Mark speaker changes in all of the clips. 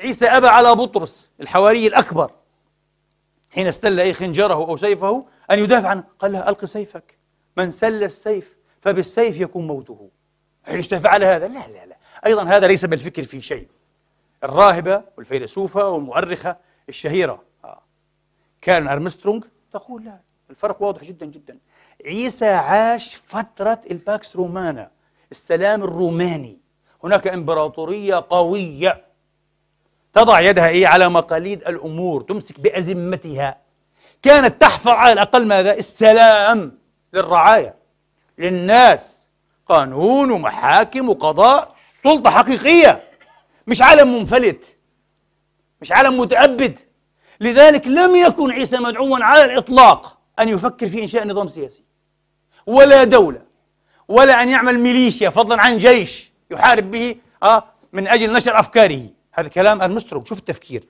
Speaker 1: عيسى أبى على بطرس الحواري الأكبر حين استل أي خنجره أو سيفه أن يدافع عنه قال له ألق سيفك من سل السيف فبالسيف يكون موته عيسى فعل هذا لا لا لا أيضا هذا ليس بالفكر في شيء الراهبة والفيلسوفة والمؤرخة الشهيرة آه. كان أرمسترونغ تقول لا الفرق واضح جدا جدا عيسى عاش فترة الباكس رومانا السلام الروماني هناك إمبراطورية قوية تضع يدها إيه على مقاليد الأمور تمسك بأزمتها كانت تحفظ على الأقل ماذا؟ السلام للرعاية للناس قانون ومحاكم وقضاء سلطة حقيقية مش عالم منفلت مش عالم متأبد لذلك لم يكن عيسى مدعوا على الإطلاق أن يفكر في إنشاء نظام سياسي ولا دولة ولا أن يعمل ميليشيا فضلا عن جيش يحارب به آه من أجل نشر أفكاره هذا كلام أرمسترونج شوف التفكير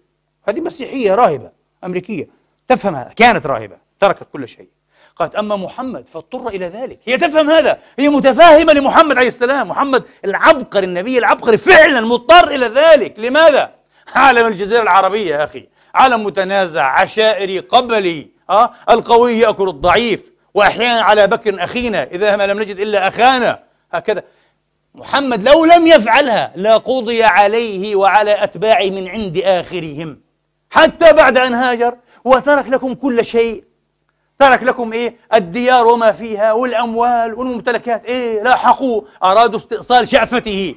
Speaker 1: هذه مسيحية راهبة أمريكية تفهم هذا كانت راهبة تركت كل شيء قالت أما محمد فاضطر إلى ذلك هي تفهم هذا هي متفاهمة لمحمد عليه السلام محمد العبقري النبي العبقري فعلا مضطر إلى ذلك لماذا؟ عالم الجزيرة العربية يا أخي عالم متنازع عشائري قبلي أه؟ القوي يأكل الضعيف وأحيانا على بكر أخينا إذا ما لم نجد إلا أخانا هكذا محمد لو لم يفعلها لقضي عليه وعلى أتباعه من عند آخرهم حتى بعد أن هاجر وترك لكم كل شيء ترك لكم إيه الديار وما فيها والأموال والممتلكات إيه لاحقوه أرادوا استئصال شعفته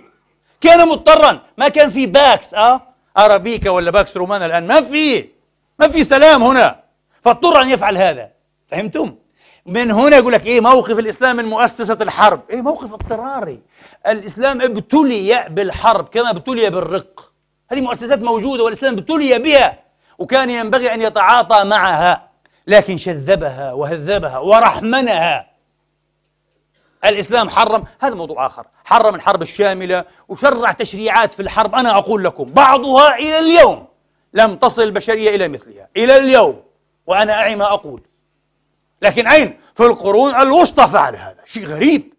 Speaker 1: كان مضطرا ما كان في باكس أه أرابيكا ولا باكس رومانا الآن ما في ما في سلام هنا فاضطر أن يفعل هذا فهمتم؟ من هنا يقول لك ايه موقف الاسلام من مؤسسه الحرب ايه موقف اضطراري الاسلام ابتلي بالحرب كما ابتلي بالرق هذه مؤسسات موجوده والاسلام ابتلي بها وكان ينبغي ان يتعاطى معها لكن شذبها وهذبها ورحمنها الاسلام حرم هذا موضوع اخر حرم الحرب الشامله وشرع تشريعات في الحرب انا اقول لكم بعضها الى اليوم لم تصل البشريه الى مثلها الى اليوم وانا اعي ما اقول لكن أين؟ في القرون الوسطى فعل هذا شيء غريب